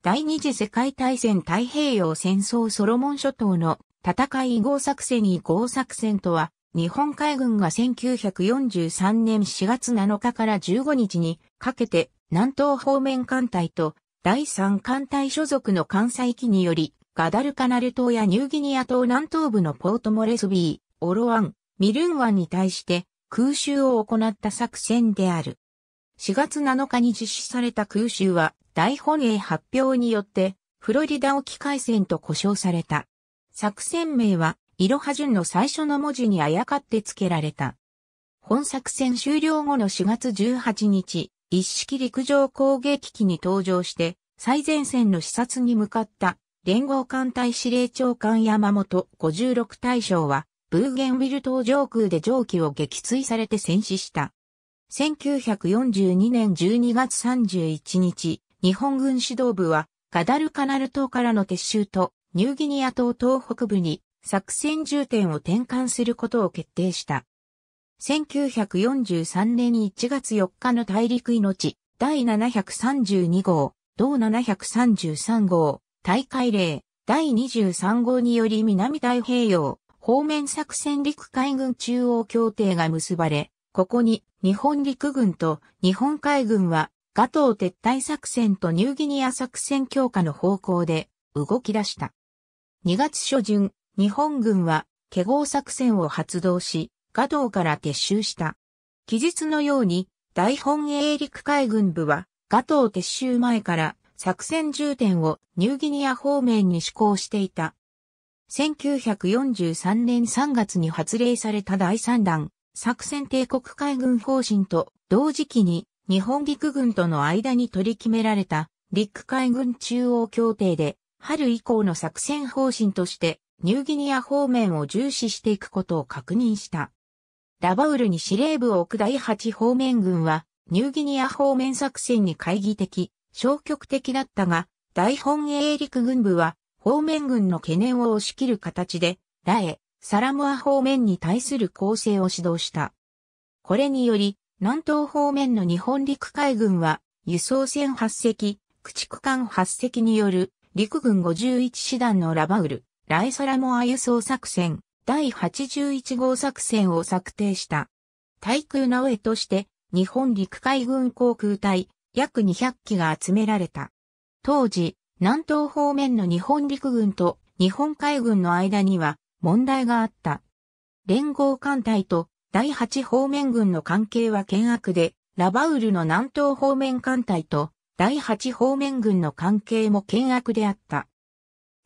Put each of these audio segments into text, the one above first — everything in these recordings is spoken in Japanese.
第二次世界大戦太平洋戦争ソロモン諸島の戦い移作戦移合作戦とは、日本海軍が1943年4月7日から15日にかけて南東方面艦隊と第三艦隊所属の艦載機により、ガダルカナル島やニューギニア島南東部のポートモレスビー、オロワン、ミルン湾に対して空襲を行った作戦である。4月7日に実施された空襲は、大本営発表によって、フロリダ沖海戦と呼称された。作戦名は、イロハ順の最初の文字にあやかって付けられた。本作戦終了後の4月18日、一式陸上攻撃機に登場して、最前線の視察に向かった連合艦隊司令長官山本56大将は、ブーゲンウィル島上空で蒸気を撃墜されて戦死した。1942年12月31日、日本軍指導部は、ガダルカナル島からの撤収と、ニューギニア島東北部に作戦重点を転換することを決定した。1943年1月4日の大陸命、第732号、同733号、大会令、第23号により南太平洋、方面作戦陸海軍中央協定が結ばれ、ここに日本陸軍と日本海軍はガトー撤退作戦とニューギニア作戦強化の方向で動き出した。2月初旬、日本軍は、華合作戦を発動し、ガトーから撤収した。記述のように、大本営陸海軍部は、ガトー撤収前から作戦重点をニューギニア方面に施行していた。1943年3月に発令された第3弾、作戦帝国海軍方針と同時期に日本陸軍との間に取り決められた陸海軍中央協定で春以降の作戦方針としてニューギニア方面を重視していくことを確認した。ラバウルに司令部を置く第8方面軍はニューギニア方面作戦に懐疑的、消極的だったが、大本営陸軍部は方面軍の懸念を押し切る形で、ラエ、サラモア方面に対する攻勢を指導した。これにより、南東方面の日本陸海軍は、輸送船8隻、駆逐艦8隻による、陸軍51師団のラバウル、ライサラモア輸送作戦、第81号作戦を策定した。対空直江として、日本陸海軍航空隊、約200機が集められた。当時、南東方面の日本陸軍と日本海軍の間には問題があった。連合艦隊と第8方面軍の関係は険悪で、ラバウルの南東方面艦隊と第8方面軍の関係も険悪であった。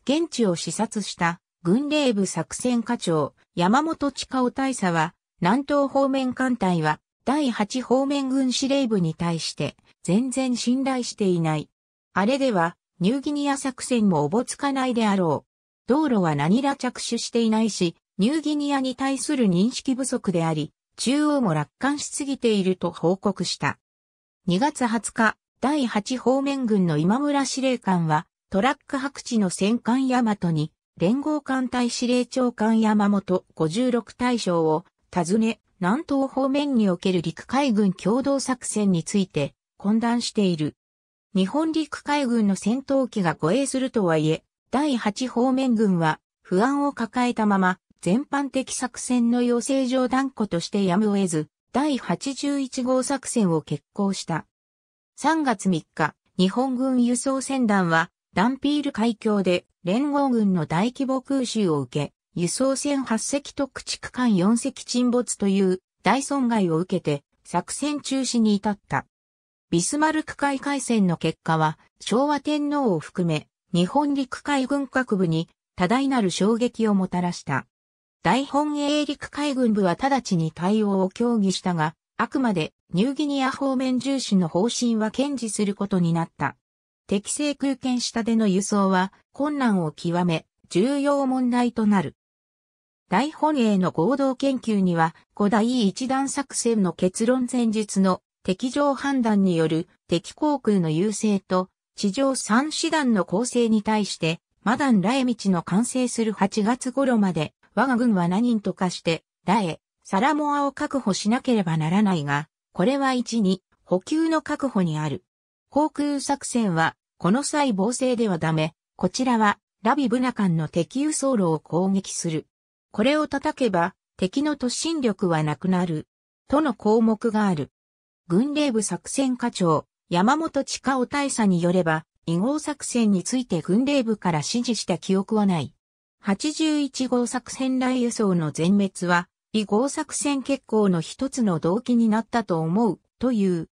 現地を視察した軍令部作戦課長山本地下尾大佐は南東方面艦隊は第8方面軍司令部に対して全然信頼していない。あれではニューギニア作戦もおぼつかないであろう。道路は何ら着手していないし、ニューギニアに対する認識不足であり、中央も楽観しすぎていると報告した。2月20日、第8方面軍の今村司令官は、トラック白地の戦艦大和に、連合艦隊司令長官山本56大将を訪ね、南東方面における陸海軍共同作戦について、懇談している。日本陸海軍の戦闘機が護衛するとはいえ、第8方面軍は不安を抱えたまま全般的作戦の養成所断固としてやむを得ず、第81号作戦を決行した。3月3日、日本軍輸送船団は、ダンピール海峡で連合軍の大規模空襲を受け、輸送船8隻と駆逐艦4隻沈没という大損害を受けて作戦中止に至った。ビスマルク海海戦の結果は昭和天皇を含め日本陸海軍各部に多大なる衝撃をもたらした。大本営陸海軍部は直ちに対応を協議したが、あくまでニューギニア方面重視の方針は堅持することになった。適正空権下での輸送は困難を極め、重要問題となる。大本営の合同研究には、古代一段作戦の結論前日の敵情判断による敵航空の優勢と地上3師団の構成に対して、マダン・ラエミチの完成する8月頃まで我が軍は何人とかして、ラエ、サラモアを確保しなければならないが、これは一に補給の確保にある。航空作戦は、この際防制ではダメ。こちらは、ラビブナ間の敵輸送路を攻撃する。これを叩けば、敵の突進力はなくなる。との項目がある。軍令部作戦課長、山本地下大佐によれば、異合作戦について軍令部から指示した記憶はない。81号作戦来輸送の全滅は、異号作戦決行の一つの動機になったと思う、という。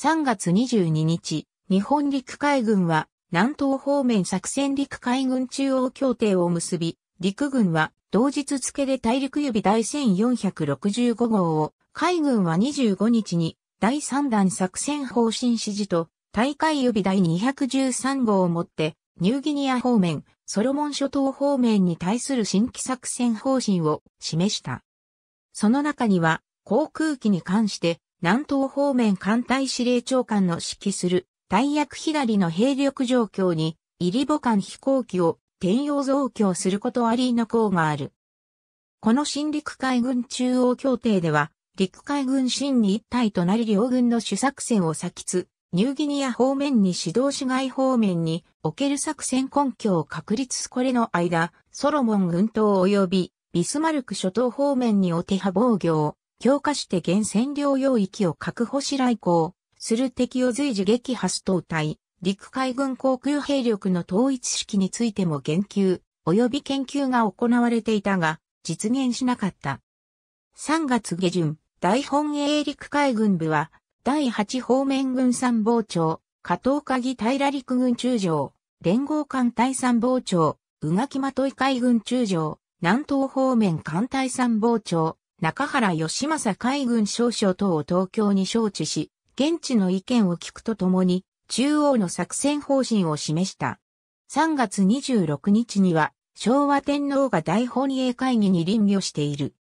3月22日、日本陸海軍は、南東方面作戦陸海軍中央協定を結び、陸軍は同日付で大陸指第1465号を、海軍は25日に第3弾作戦方針指示と、大海備第213号をもって、ニューギニア方面、ソロモン諸島方面に対する新規作戦方針を示した。その中には、航空機に関して、南東方面艦隊司令長官の指揮する、大役左の兵力状況に、イリボ艦飛行機を転用増強することありの項がある。この新陸海軍中央協定では、陸海軍新に一体となり両軍の主作戦を先つ、ニューギニア方面に指導市街方面における作戦根拠を確立これの間、ソロモン軍島及びビスマルク諸島方面にお手派防御を強化して現占領領域を確保し来航する敵を随時撃破す東隊、陸海軍航空兵力の統一式についても言及及び研究が行われていたが実現しなかった。3月下旬、大本営陸海軍部は第8方面軍参謀長、加藤鍵平陸軍中将、連合艦隊参謀長、宇垣い海軍中将、南東方面艦隊参謀長、中原義政海軍少将等を東京に招致し、現地の意見を聞くとともに、中央の作戦方針を示した。3月26日には、昭和天皇が大本営会議に臨御している。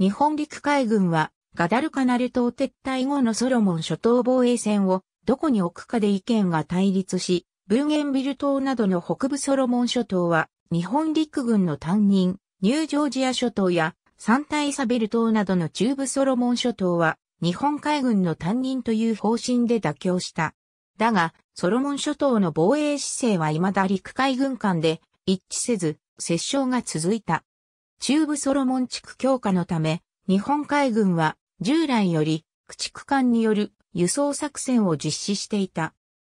日本陸海軍は、ガダルカナル島撤退後のソロモン諸島防衛線をどこに置くかで意見が対立し、ブーゲンビル島などの北部ソロモン諸島は日本陸軍の担任、ニュージョージア諸島やサンタイサベル島などの中部ソロモン諸島は日本海軍の担任という方針で妥協した。だが、ソロモン諸島の防衛姿勢は未だ陸海軍間で一致せず、折衝が続いた。中部ソロモン地区強化のため、日本海軍は従来より駆逐艦による輸送作戦を実施していた。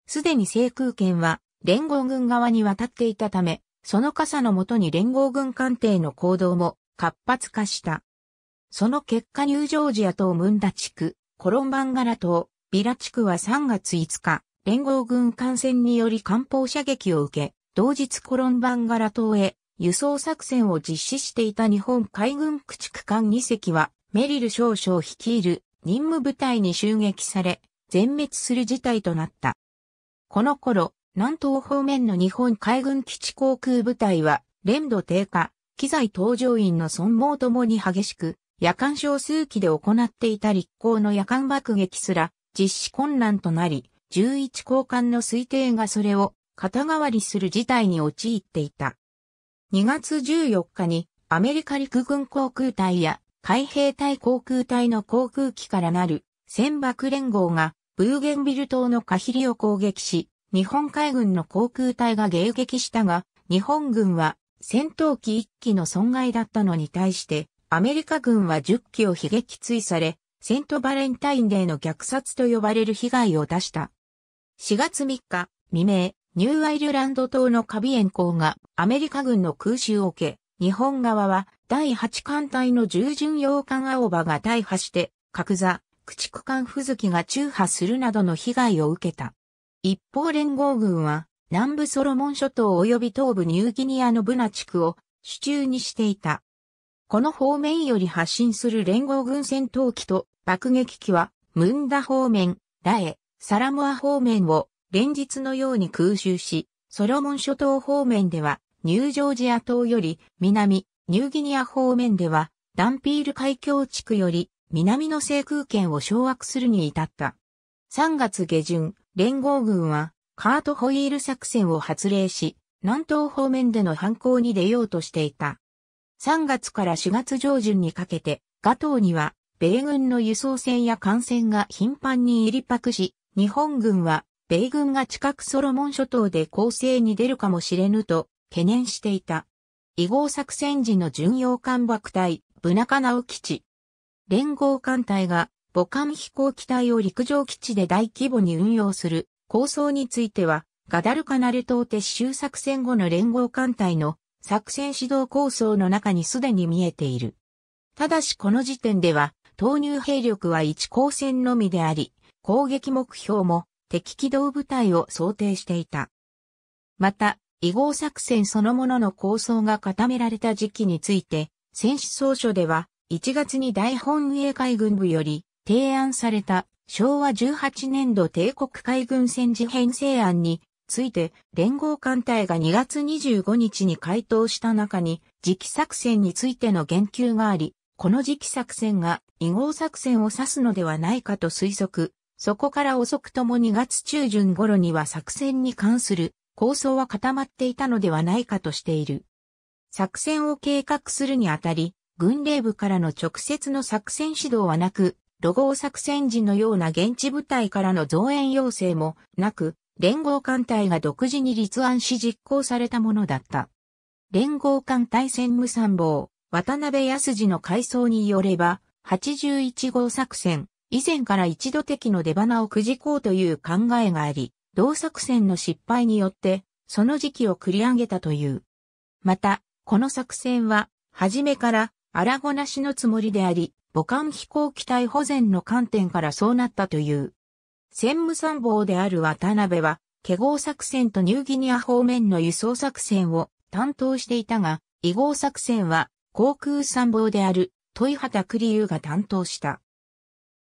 すでに制空権は連合軍側に渡っていたため、その傘のもとに連合軍艦艇の行動も活発化した。その結果ニュージョージア島ムンダ地区、コロンバンガラ島、ビラ地区は3月5日、連合軍艦船により艦砲射撃を受け、同日コロンバンガラ島へ輸送作戦を実施していた日本海軍駆逐艦2隻はメリル少将率いる任務部隊に襲撃され、全滅する事態となった。この頃、南東方面の日本海軍基地航空部隊は、連度低下、機材搭乗員の損耗ともに激しく、夜間少数機で行っていた立候の夜間爆撃すら実施困難となり、11交換の推定がそれを肩代わりする事態に陥っていた。2月14日にアメリカ陸軍航空隊や海兵隊航空隊の航空機からなる船舶連合がブーゲンビル島のカヒリを攻撃し、日本海軍の航空隊が迎撃したが、日本軍は戦闘機1機の損害だったのに対して、アメリカ軍は10機を悲撃追され、セントバレンタインデーの虐殺と呼ばれる被害を出した。4月3日未明、ニューアイルランド島のカビエン港がアメリカ軍の空襲を受け、日本側は第8艦隊の従巡洋艦青葉が大破して、格座、駆逐艦吹月が中破するなどの被害を受けた。一方連合軍は、南部ソロモン諸島及び東部ニューギニアのブナ地区を手中にしていた。この方面より発進する連合軍戦闘機と爆撃機は、ムンダ方面、ラエ、サラモア方面を連日のように空襲し、ソロモン諸島方面ではニュージョージア島より南、ニューギニア方面では、ダンピール海峡地区より南の制空権を掌握するに至った。3月下旬、連合軍はカートホイール作戦を発令し、南東方面での反攻に出ようとしていた。3月から4月上旬にかけて、ガ島には米軍の輸送船や艦船が頻繁に入り泊し、日本軍は米軍が近くソロモン諸島で攻勢に出るかもしれぬと懸念していた。異合作戦時の巡洋艦爆隊、ブナカナウ基地。連合艦隊が母艦飛行機体を陸上基地で大規模に運用する構想については、ガダルカナル島撤収作戦後の連合艦隊の作戦指導構想の中にすでに見えている。ただしこの時点では、投入兵力は一航戦のみであり、攻撃目標も敵機動部隊を想定していた。また、移合作戦そのものの構想が固められた時期について、戦史総書では、1月に大本営海軍部より提案された昭和18年度帝国海軍戦時編成案について連合艦隊が2月25日に回答した中に次期作戦についての言及があり、この次期作戦が異合作戦を指すのではないかと推測、そこから遅くとも2月中旬頃には作戦に関する構想は固まっていたのではないかとしている。作戦を計画するにあたり、軍令部からの直接の作戦指導はなく、ロゴ作戦時のような現地部隊からの増援要請もなく、連合艦隊が独自に立案し実行されたものだった。連合艦隊専務参謀、渡辺康次の回想によれば、81号作戦、以前から一度敵の出花をくじこうという考えがあり、同作戦の失敗によって、その時期を繰り上げたという。また、この作戦は、初めから、アラゴなしのつもりであり、母艦飛行機体保全の観点からそうなったという。専務参謀である渡辺は、華合作戦とニューギニア方面の輸送作戦を担当していたが、異合作戦は航空参謀である豊畑栗優が担当した。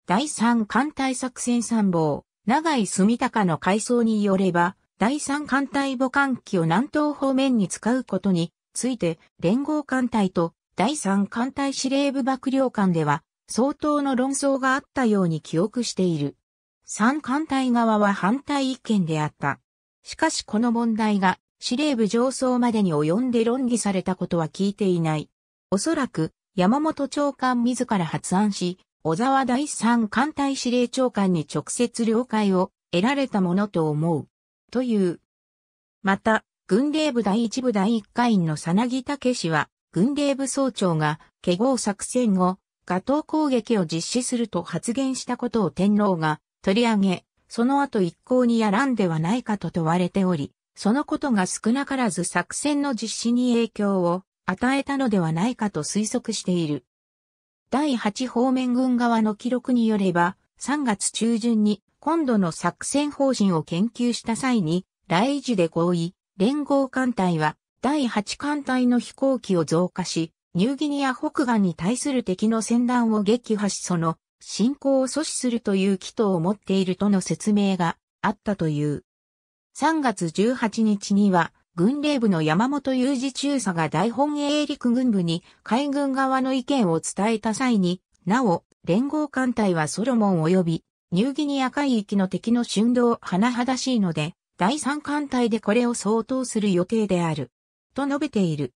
第3艦隊作戦参謀、長井住高の回想によれば、第三艦隊母艦機を南東方面に使うことについて、連合艦隊と第三艦隊司令部幕僚間では、相当の論争があったように記憶している。三艦隊側は反対意見であった。しかしこの問題が司令部上層までに及んで論議されたことは聞いていない。おそらく山本長官自ら発案し、小沢第三艦隊司令長官に直接了解を得られたものと思う。という。また、軍令部第一部第一会員のさなぎたけしは、軍令部総長が、華合作戦後、ガト攻撃を実施すると発言したことを天皇が取り上げ、その後一向にやらんではないかと問われており、そのことが少なからず作戦の実施に影響を与えたのではないかと推測している。第8方面軍側の記録によれば、3月中旬に今度の作戦方針を研究した際に、来時で合意、連合艦隊は第8艦隊の飛行機を増加し、ニューギニア北岸に対する敵の戦乱を撃破しその侵攻を阻止するという祈祷を持っているとの説明があったという。3月18日には軍令部の山本雄二中佐が大本営陸軍部に海軍側の意見を伝えた際に、なお、連合艦隊はソロモン及びニューギニア海域の敵の振動甚だしいので、第三艦隊でこれを相当する予定である。と述べている。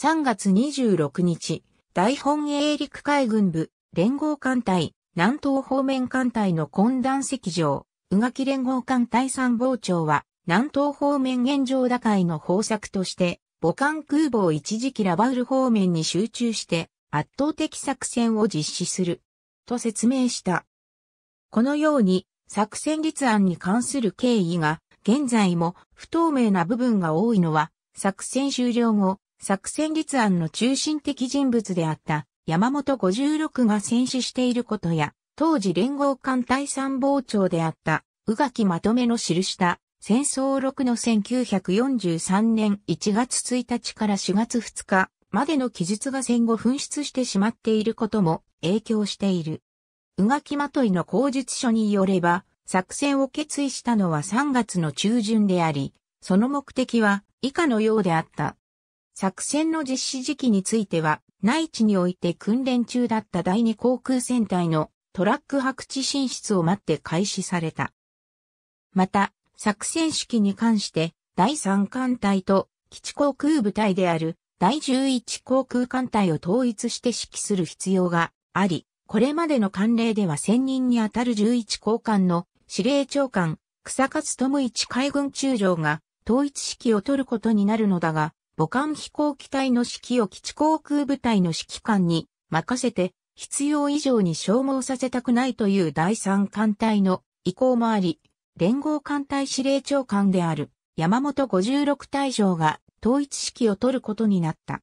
3月26日、大本営陸海軍部、連合艦隊、南東方面艦隊の混乱席上、宇垣連合艦隊参謀長は、南東方面現状打開の方策として、母艦空母を一時期ラバウル方面に集中して圧倒的作戦を実施する。と説明した。このように作戦立案に関する経緯が現在も不透明な部分が多いのは作戦終了後、作戦立案の中心的人物であった山本56が戦死していることや、当時連合艦隊参謀長であった宇垣まとめの記した戦争6の1943年1月1日から4月2日までの記述が戦後紛失してしまっていることも影響している。宇垣まといの口述書によれば、作戦を決意したのは3月の中旬であり、その目的は以下のようであった。作戦の実施時期については、内地において訓練中だった第二航空戦隊のトラック白地進出を待って開始された。また、作戦式に関して、第3艦隊と基地航空部隊である第11航空艦隊を統一して指揮する必要があり、これまでの慣例では専任にあたる11航艦の司令長官、草勝智一海軍中将が統一指揮を取ることになるのだが、母艦飛行機隊の指揮を基地航空部隊の指揮官に任せて必要以上に消耗させたくないという第3艦隊の意向もあり、連合艦隊司令長官である山本56大将が統一式を取ることになった。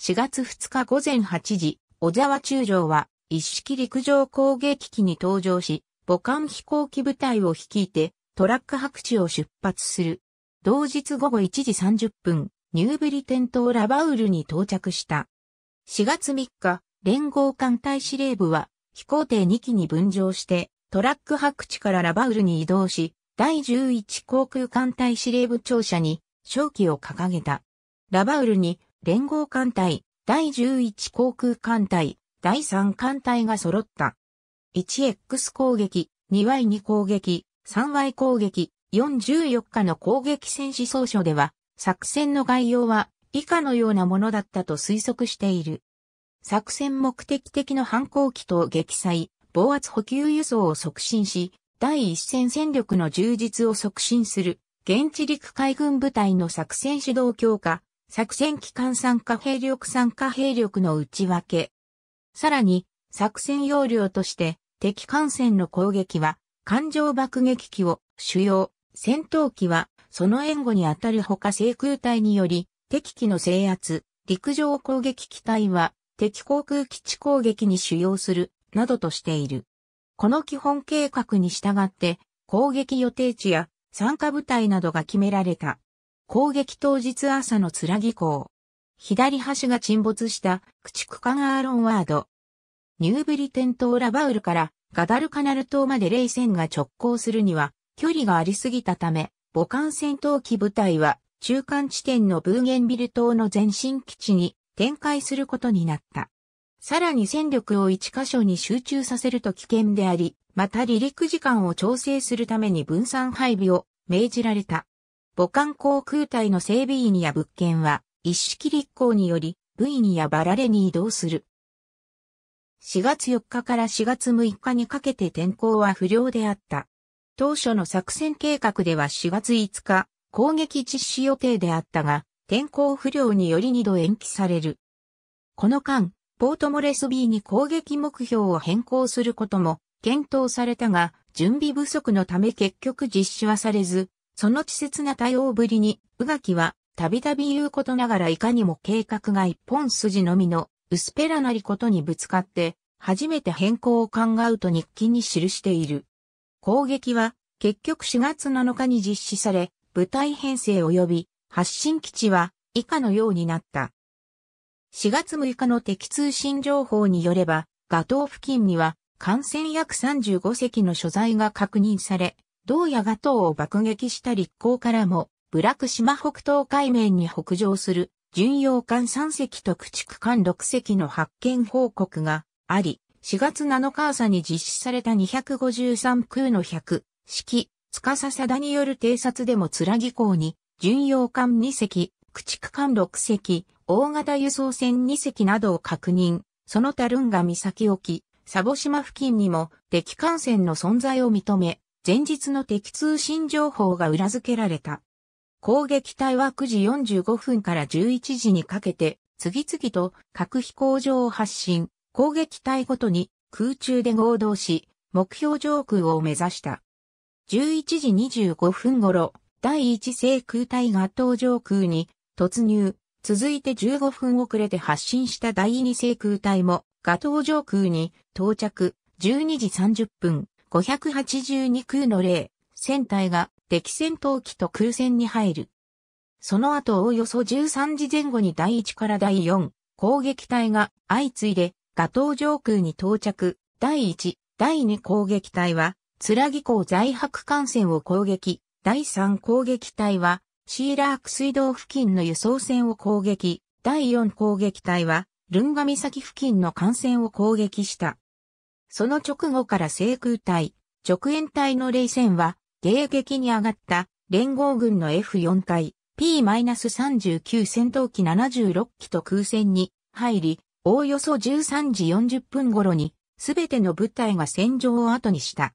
4月2日午前8時、小沢中将は一式陸上攻撃機に登場し、母艦飛行機部隊を率いてトラック白地を出発する。同日午後1時30分、ニューブリテン島ラバウルに到着した。4月3日、連合艦隊司令部は飛行艇2機に分乗してトラック白地からラバウルに移動し、第11航空艦隊司令部庁舎に勝機を掲げた。ラバウルに連合艦隊、第11航空艦隊、第3艦隊が揃った。1X 攻撃、2Y2 攻撃、3Y 攻撃、44日の攻撃戦士総書では、作戦の概要は以下のようなものだったと推測している。作戦目的的の反抗期と撃砕、防圧補給輸送を促進し、第一線戦力の充実を促進する、現地陸海軍部隊の作戦指導強化、作戦機関参加兵力参加兵力の内訳。さらに、作戦要領として、敵艦船の攻撃は、艦上爆撃機を主要、戦闘機は、その援護に当たるほか制空隊により、敵機の制圧、陸上攻撃機体は、敵航空基地攻撃に主要するなどとしている。この基本計画に従って、攻撃予定地や参加部隊などが決められた。攻撃当日朝の貫港。左端が沈没した駆逐艦アーロンワード。ニューブリテンーラバウルからガダルカナル島まで冷戦が直行するには距離がありすぎたため、母艦戦闘機部隊は中間地点のブーゲンビル島の前進基地に展開することになった。さらに戦力を1箇所に集中させると危険であり、また離陸時間を調整するために分散配備を命じられた。母艦航空隊の整備員や物件は、一式立港により、部員やバラレに移動する。4月4日から4月6日にかけて天候は不良であった。当初の作戦計画では4月5日、攻撃実施予定であったが、天候不良により2度延期される。この間、ポートモレスビーに攻撃目標を変更することも検討されたが、準備不足のため結局実施はされず、その稚拙な対応ぶりに、宇垣は、たびたび言うことながらいかにも計画が一本筋のみの、薄っぺらなりことにぶつかって、初めて変更を考うと日記に記している。攻撃は、結局4月7日に実施され、部隊編成及び発進基地は以下のようになった。4月6日の敵通信情報によれば、ガトー付近には艦船約35隻の所在が確認され、同やガトーを爆撃した立港からも、ブラク島北東海面に北上する巡洋艦3隻と駆逐艦6隻の発見報告があり、4月7日朝に実施された253空の100式、司だによる偵察でも貫港に巡洋艦2隻、駆逐艦6隻、大型輸送船2隻などを確認、その他ルンガ岬沖、サボ島付近にも敵艦船の存在を認め、前日の敵通信情報が裏付けられた。攻撃隊は9時45分から11時にかけて、次々と核飛行場を発進、攻撃隊ごとに空中で合同し、目標上空を目指した。11時25分頃、第1制空隊が東上空に突入、続いて15分遅れて発進した第2制空隊も、ガトー上空に到着、12時30分、582空の例、船体が敵戦闘機と空戦に入る。その後おおよそ13時前後に第1から第4、攻撃隊が相次いで、ガトー上空に到着、第1、第2攻撃隊は、つらぎ港在白艦船を攻撃、第3攻撃隊は、シーラーク水道付近の輸送船を攻撃、第4攻撃隊は、ルンガ岬付近の艦船を攻撃した。その直後から制空隊、直縁隊の冷戦は、迎撃に上がった連合軍の F4 隊 P-39 戦闘機76機と空戦に入り、おおよそ13時40分頃に、すべての部隊が戦場を後にした。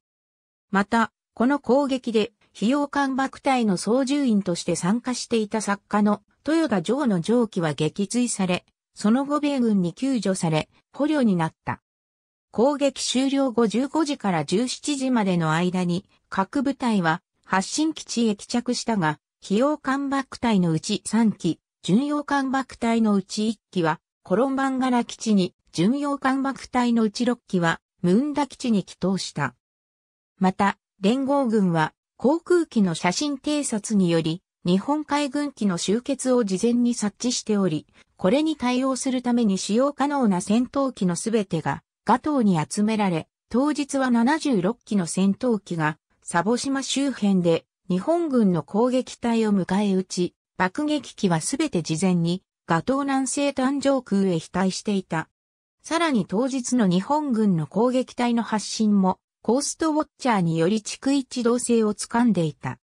また、この攻撃で費用艦爆隊の操縦員として参加していた作家の豊田城の上記は撃墜され、その後米軍に救助され、捕虜になった。攻撃終了後15時から17時までの間に、各部隊は発進基地へ帰着したが、費用艦爆隊のうち3機、巡洋艦爆隊のうち1機は、コロンバンガラ基地に、巡洋艦爆隊のうち6機は、ムンダ基地に帰投した。また、連合軍は、航空機の写真偵察により、日本海軍機の集結を事前に察知しており、これに対応するために使用可能な戦闘機のすべてが、ガトーに集められ、当日は76機の戦闘機が、サボ島周辺で、日本軍の攻撃隊を迎え撃ち、爆撃機はすべて事前に、ガトー南西端上空へ飛退していた。さらに当日の日本軍の攻撃隊の発進もコーストウォッチャーにより地区一同性を掴んでいた。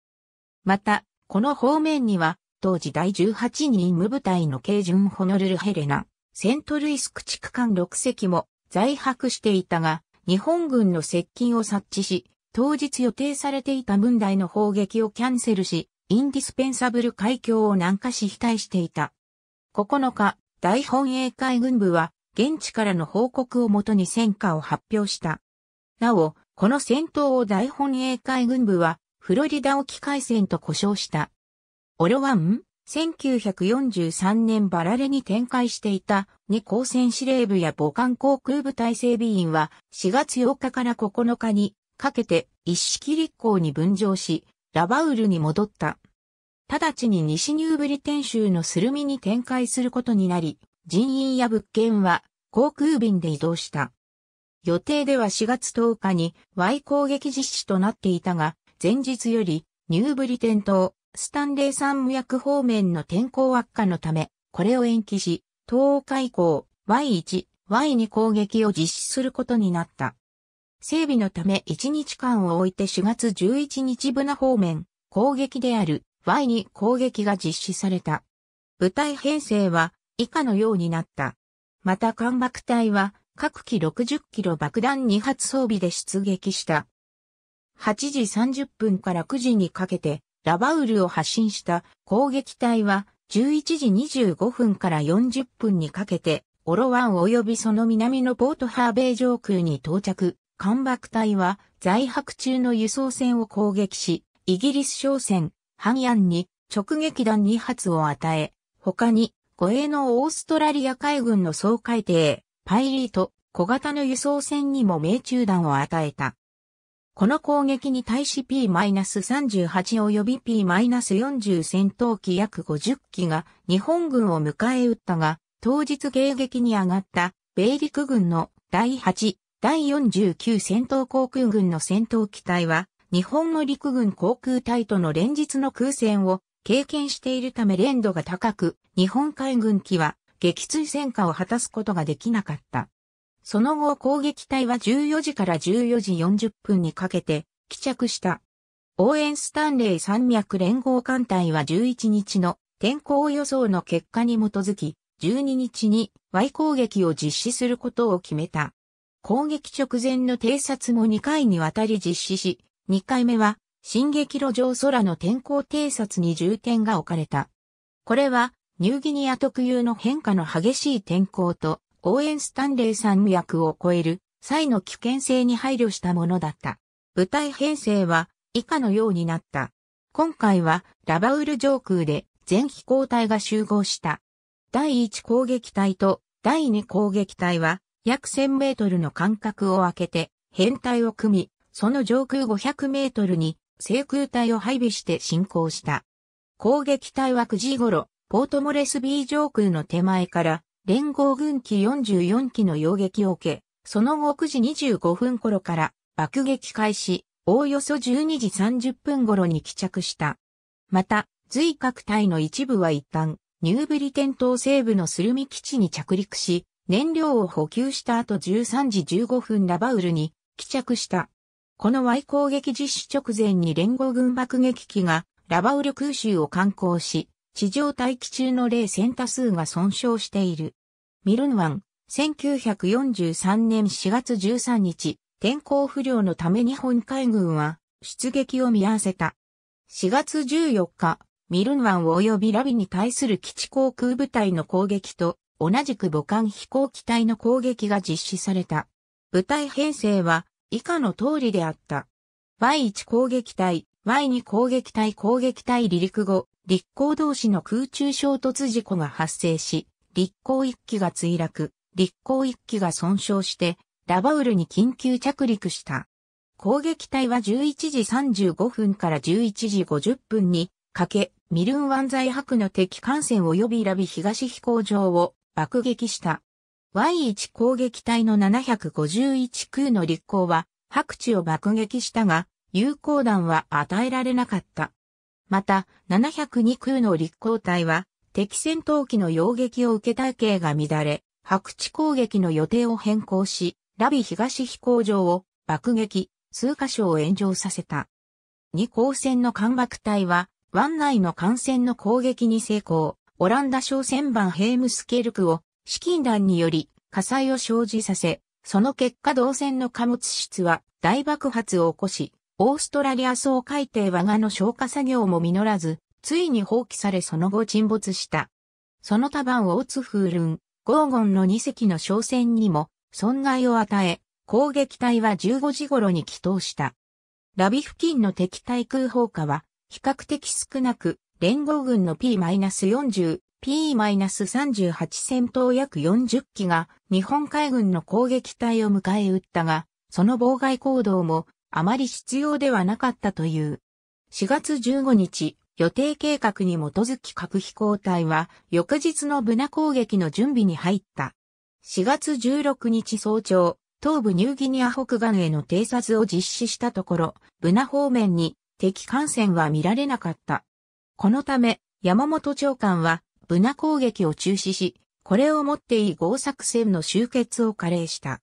また、この方面には、当時第18任無部隊の軽巡ホノルルヘレナ、セントルイス駆逐艦6隻も在泊していたが、日本軍の接近を察知し、当日予定されていた文イの砲撃をキャンセルし、インディスペンサブル海峡を南下し非対していた。9日、大本営海軍部は、現地からの報告をもとに戦果を発表した。なお、この戦闘を大本営海軍部は、フロリダ沖海戦と呼称した。オロワン、1943年バラレに展開していた二高専司令部や母艦航空部隊整備員は4月8日から9日にかけて一式立港に分譲し、ラバウルに戻った。直ちに西ニューブリテン州のスルミに展開することになり、人員や物件は航空便で移動した。予定では4月10日に Y 攻撃実施となっていたが、前日よりニューブリテン島、スタンレー山無役方面の天候悪化のため、これを延期し、10日以降、Y1、Y2 攻撃を実施することになった。整備のため1日間を置いて4月11日ブナ方面、攻撃である Y2 攻撃が実施された。部隊編成は以下のようになった。また艦爆隊は各機60キロ爆弾2発装備で出撃した。8時30分から9時にかけて、ラバウルを発進した攻撃隊は、11時25分から40分にかけて、オロワン及びその南のポートハーベイ上空に到着。艦爆隊は在泊中の輸送船を攻撃し、イギリス商船、ハンヤンに直撃弾2発を与え、他に、護衛のオーストラリア海軍の総海艇、パイリート、小型の輸送船にも命中弾を与えた。この攻撃に対し P-38 及び P-40 戦闘機約50機が日本軍を迎え撃ったが、当日迎撃に上がった米陸軍の第8、第49戦闘航空軍の戦闘機体は、日本の陸軍航空隊との連日の空戦を経験しているため連度が高く、日本海軍機は撃墜戦果を果たすことができなかった。その後攻撃隊は14時から14時40分にかけて、帰着した。応援スタンレー山脈連合艦隊は11日の天候予想の結果に基づき、12日に Y 攻撃を実施することを決めた。攻撃直前の偵察も2回にわたり実施し、2回目は、進撃路上空の天候偵察に重点が置かれた。これは、ニューギニア特有の変化の激しい天候と、応援スタンレー山脈を超える際の危険性に配慮したものだった。部隊編成は以下のようになった。今回はラバウル上空で全飛行隊が集合した。第1攻撃隊と第2攻撃隊は約1000メートルの間隔を空けて編隊を組み、その上空500メートルに制空隊を配備して進行した。攻撃隊は9時頃、ポートモレスビー上空の手前から連合軍機44機の要撃を受け、その後9時25分頃から爆撃開始、おおよそ12時30分頃に帰着した。また、随各隊の一部は一旦、ニューブリテン島西部のスルミ基地に着陸し、燃料を補給した後13時15分ラバウルに帰着した。この Y 攻撃実施直前に連合軍爆撃機がラバウル空襲を観光し、地上待機中の冷戦多数が損傷している。ミルヌワン、1943年4月13日、天候不良のため日本海軍は出撃を見合わせた。4月14日、ミルヌワン及びラビに対する基地航空部隊の攻撃と同じく母艦飛行機体の攻撃が実施された。部隊編成は以下の通りであった。Y1 攻撃隊、前に攻撃隊攻撃隊離陸後、立候同士の空中衝突事故が発生し、立候1機が墜落、立候1機が損傷して、ラバウルに緊急着陸した。攻撃隊は11時35分から11時50分にかけ、ミルン湾在泊の敵艦船及びラビ東飛行場を爆撃した。Y1 攻撃隊の751空の立候は、白地を爆撃したが、有効弾は与えられなかった。また、702空の立候隊は、敵戦闘機の擁撃を受け体系が乱れ、白地攻撃の予定を変更し、ラビ東飛行場を爆撃、数箇所を炎上させた。2航戦の艦爆隊は、湾内の艦船の攻撃に成功、オランダ商船版ヘームスケルクを資金弾により火災を生じさせ、その結果同船の貨物室は大爆発を起こし、オーストラリア総海底和賀の消火作業も実らず、ついに放棄されその後沈没した。その他版オーツフールン、ゴーゴンの2隻の商船にも損害を与え、攻撃隊は15時頃に帰投した。ラビ付近の敵対空砲火は比較的少なく、連合軍の P-40、P-38 戦闘約40機が日本海軍の攻撃隊を迎え撃ったが、その妨害行動もあまり必要ではなかったという。4月15日、予定計画に基づき核飛行隊は翌日のブナ攻撃の準備に入った。4月16日早朝、東部ニューギニア北岸への偵察を実施したところ、ブナ方面に敵艦船は見られなかった。このため、山本長官はブナ攻撃を中止し、これをもっていい合作戦の終結を加齢した。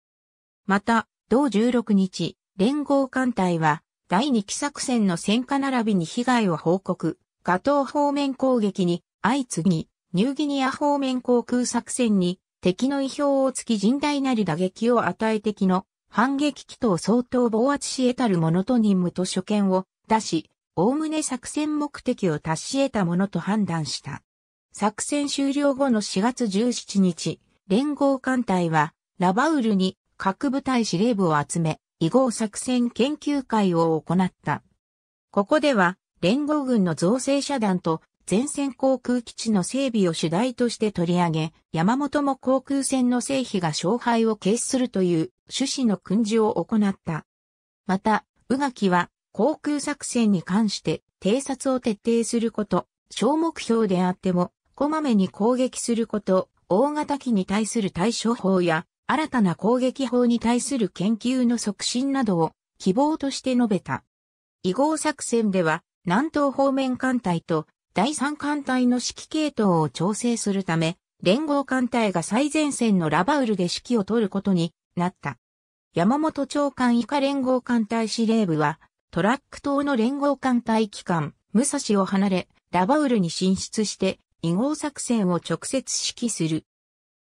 また、同16日、連合艦隊は、第二期作戦の戦火並びに被害を報告、ガトー方面攻撃に、相次ぎ、ニューギニア方面航空作戦に、敵の意表をつき甚大なり打撃を与え敵の反撃機と相当防圧し得たるのと任務と所見を出し、おおむね作戦目的を達し得たものと判断した。作戦終了後の4月17日、連合艦隊はラバウルに各部隊司令部を集め、非合作戦研究会を行った。ここでは、連合軍の造成遮断と前線航空基地の整備を主題として取り上げ、山本も航空戦の成否が勝敗を決するという趣旨の訓示を行った。また、宇垣は航空作戦に関して偵察を徹底すること、小目標であっても、こまめに攻撃すること、大型機に対する対処法や新たな攻撃法に対する研究の促進などを希望として述べた。移合作戦では、南東方面艦隊と第三艦隊の指揮系統を調整するため、連合艦隊が最前線のラバウルで指揮を取ることになった。山本長官以下連合艦隊司令部は、トラック島の連合艦隊機関、武蔵を離れ、ラバウルに進出して、移合作戦を直接指揮する。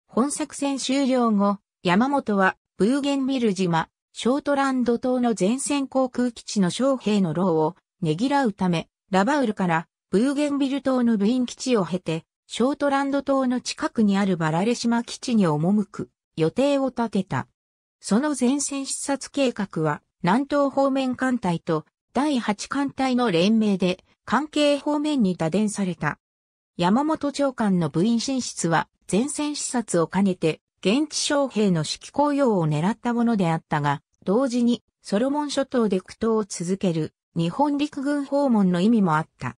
本作戦終了後、山本は、ブーゲンビル島、ショートランド島の前線航空基地の将兵の労をねぎらうため、ラバウルからブーゲンビル島の部員基地を経て、ショートランド島の近くにあるバラレ島基地に赴く予定を立てた。その前線視察計画は、南東方面艦隊と第8艦隊の連名で関係方面に打電された。山本長官の部員進出は前線視察を兼ねて現地将兵の指揮公用を狙ったものであったが、同時にソロモン諸島で苦闘を続ける日本陸軍訪問の意味もあった。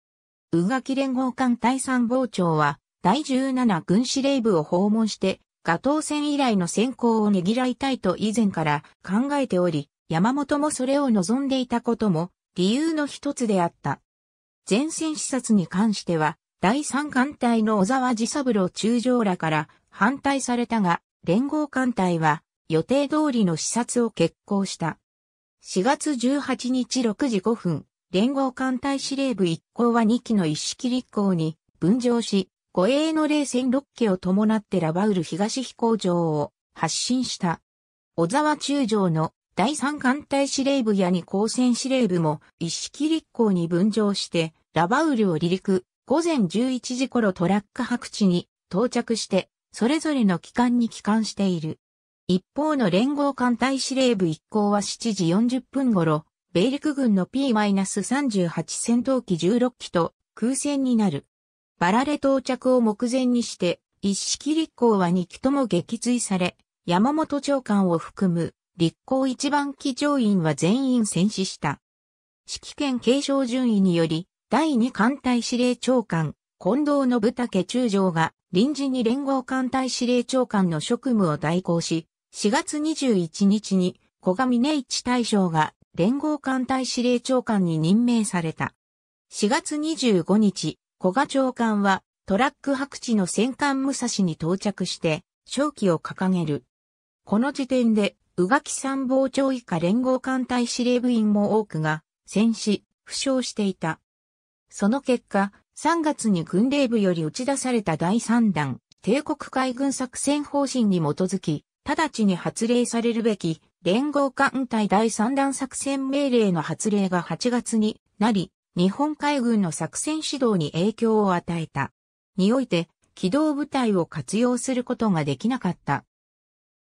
宇垣連合艦隊参謀長は第17軍司令部を訪問して、ガトー戦以来の先行をねぎらいたいと以前から考えており、山本もそれを望んでいたことも理由の一つであった。前線視察に関しては、第三艦隊の小沢治三郎中将らから反対されたが、連合艦隊は予定通りの視察を決行した。4月18日6時5分、連合艦隊司令部一行は2機の一式立候に分乗し、護衛の冷戦6機を伴ってラバウル東飛行場を発進した。小沢中将の第3艦隊司令部や2高専司令部も一式立候に分乗して、ラバウルを離陸、午前11時頃トラック白地に到着して、それぞれの機関に帰還している。一方の連合艦隊司令部一行は7時40分頃、米陸軍の P-38 戦闘機16機と空戦になる。バラレ到着を目前にして、一式立候は2機とも撃墜され、山本長官を含む立候一番機乗員は全員戦死した。指揮権継承順位により、第2艦隊司令長官、近藤信武中将が臨時に連合艦隊司令長官の職務を代行し、4月21日に小上根一大将が連合艦隊司令長官に任命された。4月25日、小賀長官はトラック白地の戦艦武蔵に到着して、勝機を掲げる。この時点で、宇垣参謀長以下連合艦隊司令部員も多くが、戦死、負傷していた。その結果、3月に軍令部より打ち出された第3弾、帝国海軍作戦方針に基づき、直ちに発令されるべき、連合艦隊第3弾作戦命令の発令が8月になり、日本海軍の作戦指導に影響を与えた。において、機動部隊を活用することができなかった。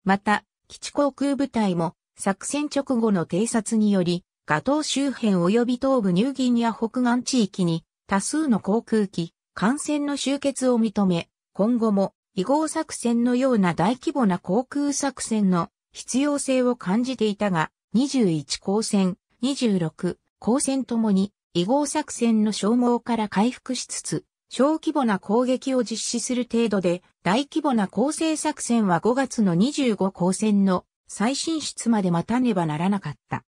また、基地航空部隊も作戦直後の偵察により、ガトー周辺及び東部ニューギニア北岸地域に多数の航空機、艦船の集結を認め、今後も、移合作戦のような大規模な航空作戦の必要性を感じていたが、21航線、26航線ともに、移合作戦の消耗から回復しつつ、小規模な攻撃を実施する程度で、大規模な攻勢作戦は5月の25航線の最新出まで待たねばならなかった。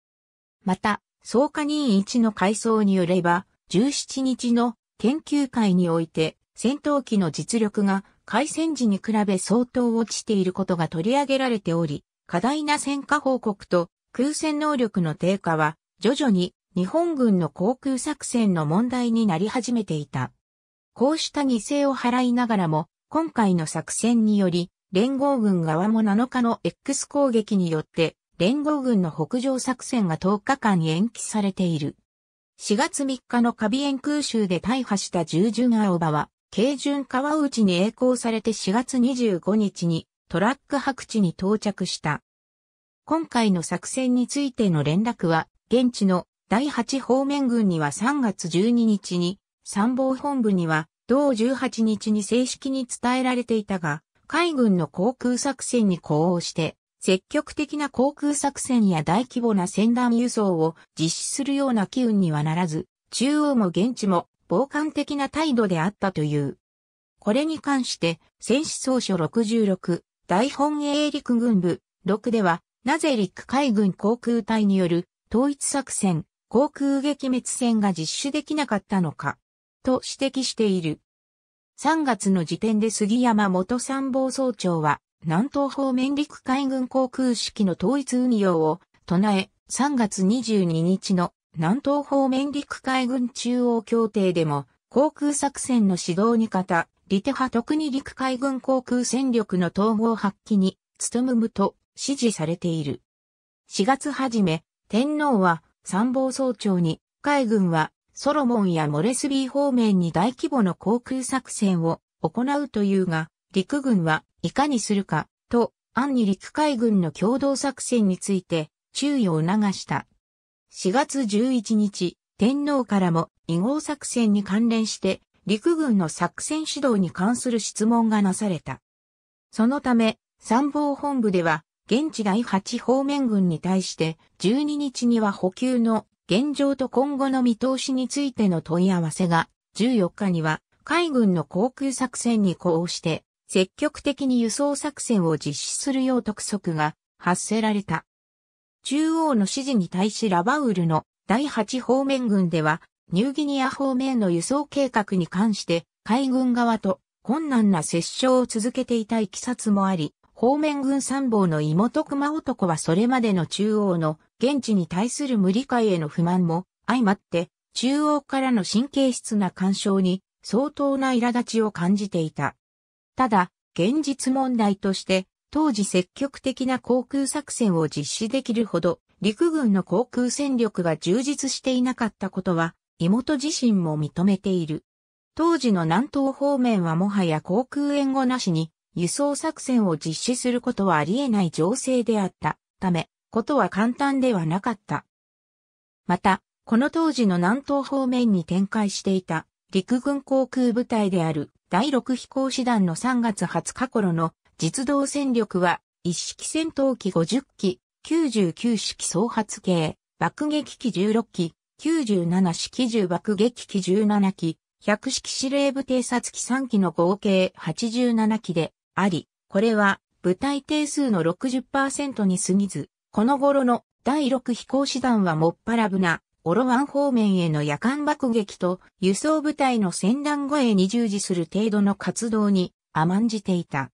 また、総加任1の階層によれば、17日の研究会において戦闘機の実力が開戦時に比べ相当落ちていることが取り上げられており、過大な戦果報告と空戦能力の低下は徐々に日本軍の航空作戦の問題になり始めていた。こうした犠牲を払いながらも、今回の作戦により、連合軍側も7日の X 攻撃によって、連合軍の北上作戦が10日間延期されている。4月3日のカビエン空襲で大破した従順青葉は、軽巡川内に栄光されて4月25日にトラック白地に到着した。今回の作戦についての連絡は、現地の第8方面軍には3月12日に、参謀本部には同18日に正式に伝えられていたが、海軍の航空作戦に呼応して、積極的な航空作戦や大規模な船団輸送を実施するような機運にはならず、中央も現地も傍観的な態度であったという。これに関して、戦死総書66、大本営陸軍部、6では、なぜ陸海軍航空隊による統一作戦、航空撃滅戦が実施できなかったのか、と指摘している。3月の時点で杉山元参謀総長は、南東方面陸海軍航空式の統一運用を唱え、3月22日の南東方面陸海軍中央協定でも航空作戦の指導に方、リテ派特に陸海軍航空戦力の統合発揮に努むと指示されている。4月初め、天皇は参謀総長に、海軍はソロモンやモレスビー方面に大規模の航空作戦を行うというが、陸軍はいかにするか、と、暗に陸海軍の共同作戦について注意を促した。4月11日、天皇からも異号作戦に関連して陸軍の作戦指導に関する質問がなされた。そのため、参謀本部では、現地第8方面軍に対して、12日には補給の現状と今後の見通しについての問い合わせが、14日には海軍の航空作戦に呼応して、積極的に輸送作戦を実施するよう督促が発せられた。中央の指示に対しラバウルの第8方面軍では、ニューギニア方面の輸送計画に関して海軍側と困難な折衝を続けていたいきさつもあり、方面軍参謀の妹熊男はそれまでの中央の現地に対する無理解への不満も相まって中央からの神経質な干渉に相当な苛立ちを感じていた。ただ、現実問題として、当時積極的な航空作戦を実施できるほど、陸軍の航空戦力が充実していなかったことは、妹自身も認めている。当時の南東方面はもはや航空援護なしに、輸送作戦を実施することはあり得ない情勢であったため、ことは簡単ではなかった。また、この当時の南東方面に展開していた陸軍航空部隊である第6飛行士団の3月20日頃の実動戦力は、一式戦闘機50機、99式総発系、爆撃機16機、97式10爆撃機17機、100式司令部偵察機3機の合計87機であり、これは部隊定数の60%に過ぎず、この頃の第6飛行士団はもっぱらぶなオロワン方面への夜間爆撃と輸送部隊の戦団護衛に従事する程度の活動に甘んじていた。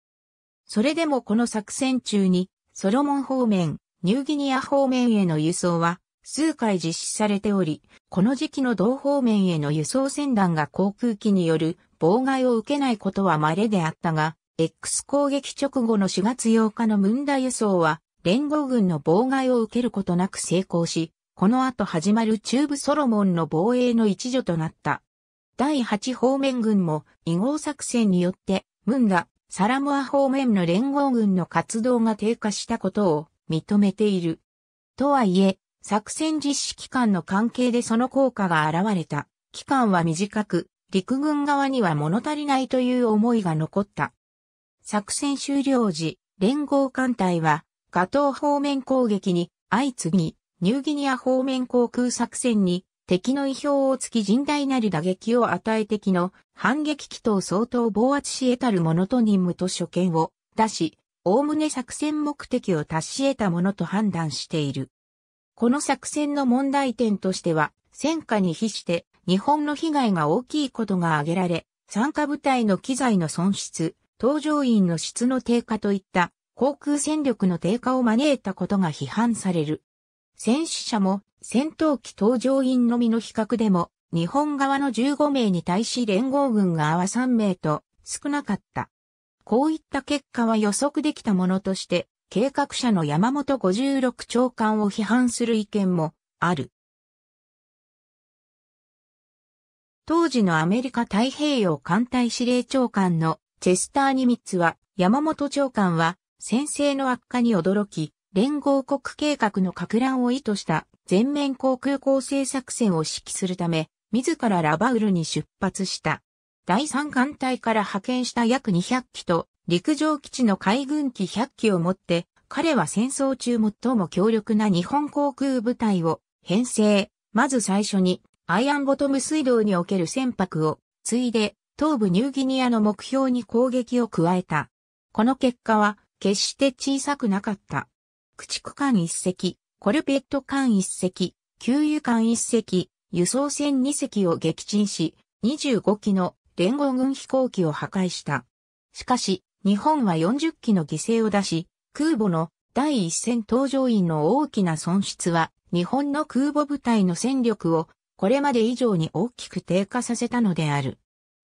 それでもこの作戦中に、ソロモン方面、ニューギニア方面への輸送は数回実施されており、この時期の同方面への輸送船団が航空機による妨害を受けないことは稀であったが、X 攻撃直後の4月8日のムンダ輸送は、連合軍の妨害を受けることなく成功し、この後始まる中部ソロモンの防衛の一助となった。第8方面軍も、異合作戦によって、ムンダ、サラモア方面の連合軍の活動が低下したことを認めている。とはいえ、作戦実施期間の関係でその効果が現れた。期間は短く、陸軍側には物足りないという思いが残った。作戦終了時、連合艦隊は、ガトー方面攻撃に相次ぎ、ニューギニア方面航空作戦に敵の意表をつき甚大なる打撃を与え敵の反撃機と相当防圧し得たるものと任務と所見を出し、おおむね作戦目的を達し得たものと判断している。この作戦の問題点としては、戦火に比して日本の被害が大きいことが挙げられ、参加部隊の機材の損失、搭乗員の質の低下といった航空戦力の低下を招いたことが批判される。戦死者も戦闘機搭乗員のみの比較でも、日本側の15名に対し連合軍側3名と少なかった。こういった結果は予測できたものとして、計画者の山本56長官を批判する意見もある。当時のアメリカ太平洋艦隊司令長官のチェスター・ニミッツは、山本長官は、先制の悪化に驚き、連合国計画の拡乱を意図した全面航空構成作戦を指揮するため、自らラバウルに出発した。第三艦隊から派遣した約200機と陸上基地の海軍機100機を持って、彼は戦争中最も強力な日本航空部隊を編成。まず最初にアイアンボトム水道における船舶を、ついで東部ニューギニアの目標に攻撃を加えた。この結果は決して小さくなかった。駆逐艦1隻、コルペット艦1隻、給油艦1隻、輸送船2隻を撃沈し、25機の連合軍飛行機を破壊した。しかし、日本は40機の犠牲を出し、空母の第一線搭乗員の大きな損失は、日本の空母部隊の戦力をこれまで以上に大きく低下させたのである。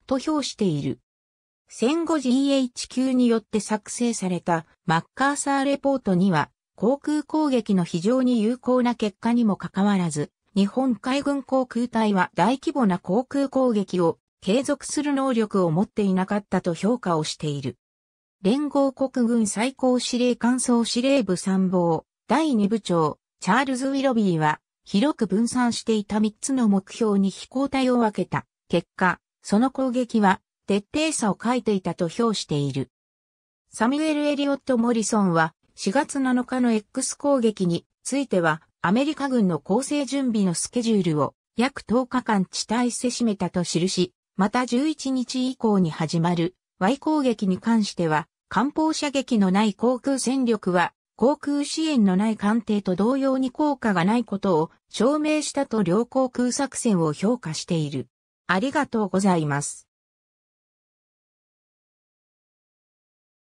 と評している。戦後 GHQ によって作成されたマッカーサーレポートには、航空攻撃の非常に有効な結果にもかかわらず、日本海軍航空隊は大規模な航空攻撃を継続する能力を持っていなかったと評価をしている。連合国軍最高司令官総司令部参謀、第2部長、チャールズ・ウィロビーは、広く分散していた3つの目標に飛行隊を分けた。結果、その攻撃は、徹底さを欠いていたと評している。サミュエル・エリオット・モリソンは、4月7日の X 攻撃については、アメリカ軍の構成準備のスケジュールを約10日間地帯せしめたと記し、また11日以降に始まる Y 攻撃に関しては、艦砲射撃のない航空戦力は、航空支援のない艦艇と同様に効果がないことを証明したと両航空作戦を評価している。ありがとうございます。